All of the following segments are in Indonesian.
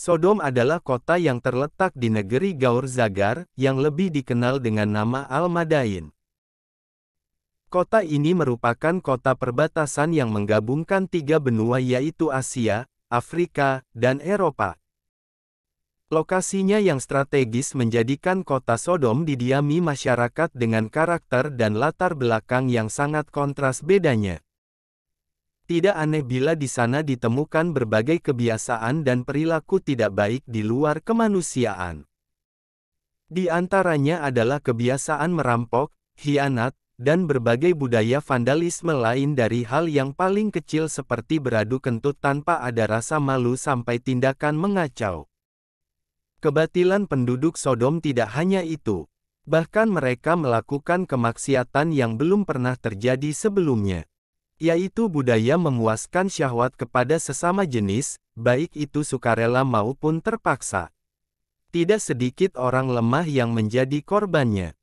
Sodom adalah kota yang terletak di negeri Gaur Zagar, yang lebih dikenal dengan nama Al-Madain. Kota ini merupakan kota perbatasan yang menggabungkan tiga benua yaitu Asia, Afrika, dan Eropa. Lokasinya yang strategis menjadikan kota Sodom didiami masyarakat dengan karakter dan latar belakang yang sangat kontras bedanya. Tidak aneh bila di sana ditemukan berbagai kebiasaan dan perilaku tidak baik di luar kemanusiaan. Di antaranya adalah kebiasaan merampok, hianat, dan berbagai budaya vandalisme lain dari hal yang paling kecil seperti beradu kentut tanpa ada rasa malu sampai tindakan mengacau. Kebatilan penduduk Sodom tidak hanya itu. Bahkan mereka melakukan kemaksiatan yang belum pernah terjadi sebelumnya yaitu budaya memuaskan syahwat kepada sesama jenis, baik itu sukarela maupun terpaksa. Tidak sedikit orang lemah yang menjadi korbannya.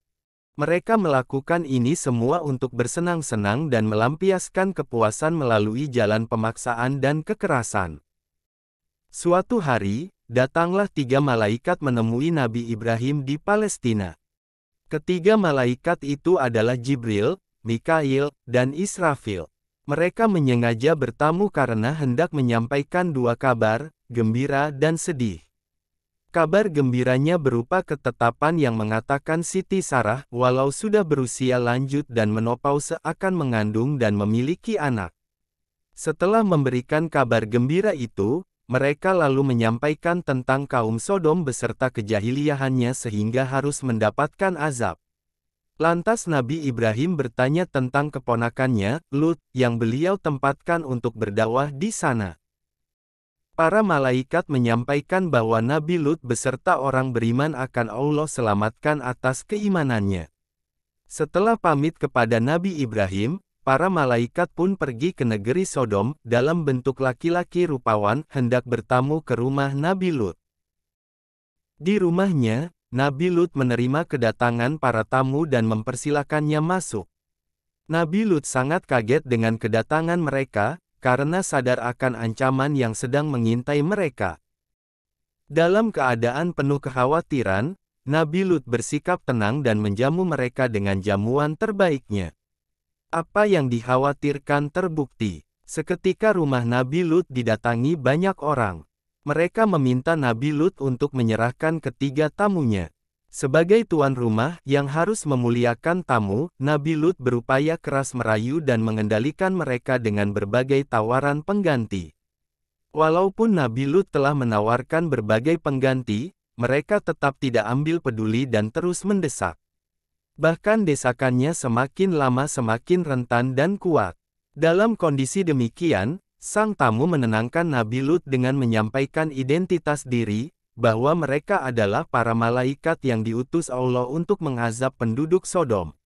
Mereka melakukan ini semua untuk bersenang-senang dan melampiaskan kepuasan melalui jalan pemaksaan dan kekerasan. Suatu hari, datanglah tiga malaikat menemui Nabi Ibrahim di Palestina. Ketiga malaikat itu adalah Jibril, Mikail, dan Israfil. Mereka menyengaja bertamu karena hendak menyampaikan dua kabar, gembira dan sedih. Kabar gembiranya berupa ketetapan yang mengatakan Siti Sarah, walau sudah berusia lanjut dan menopause akan mengandung dan memiliki anak. Setelah memberikan kabar gembira itu, mereka lalu menyampaikan tentang kaum Sodom beserta kejahiliahannya sehingga harus mendapatkan azab. Lantas Nabi Ibrahim bertanya tentang keponakannya, Lut, yang beliau tempatkan untuk berdakwah di sana. Para malaikat menyampaikan bahwa Nabi Lut beserta orang beriman akan Allah selamatkan atas keimanannya. Setelah pamit kepada Nabi Ibrahim, para malaikat pun pergi ke negeri Sodom dalam bentuk laki-laki rupawan hendak bertamu ke rumah Nabi Lut. Di rumahnya, Nabi Lut menerima kedatangan para tamu dan mempersilahkannya masuk. Nabi Lut sangat kaget dengan kedatangan mereka, karena sadar akan ancaman yang sedang mengintai mereka. Dalam keadaan penuh kekhawatiran, Nabi Lut bersikap tenang dan menjamu mereka dengan jamuan terbaiknya. Apa yang dikhawatirkan terbukti. Seketika rumah Nabi Lut didatangi banyak orang. Mereka meminta Nabi Lut untuk menyerahkan ketiga tamunya. Sebagai tuan rumah yang harus memuliakan tamu, Nabi Lut berupaya keras merayu dan mengendalikan mereka dengan berbagai tawaran pengganti. Walaupun Nabi Lut telah menawarkan berbagai pengganti, mereka tetap tidak ambil peduli dan terus mendesak. Bahkan desakannya semakin lama semakin rentan dan kuat. Dalam kondisi demikian, Sang tamu menenangkan Nabi Lut dengan menyampaikan identitas diri, bahwa mereka adalah para malaikat yang diutus Allah untuk mengazab penduduk Sodom.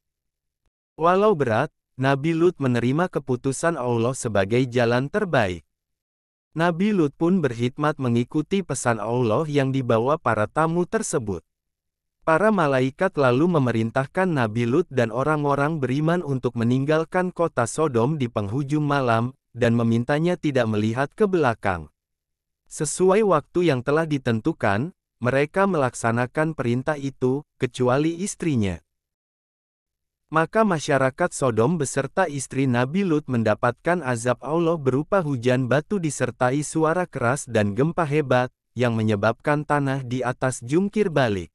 Walau berat, Nabi Lut menerima keputusan Allah sebagai jalan terbaik. Nabi Lut pun berhikmat mengikuti pesan Allah yang dibawa para tamu tersebut. Para malaikat lalu memerintahkan Nabi Lut dan orang-orang beriman untuk meninggalkan kota Sodom di penghujung malam, dan memintanya tidak melihat ke belakang. Sesuai waktu yang telah ditentukan, mereka melaksanakan perintah itu, kecuali istrinya. Maka masyarakat Sodom beserta istri Nabi Lut mendapatkan azab Allah berupa hujan batu disertai suara keras dan gempa hebat, yang menyebabkan tanah di atas jungkir balik.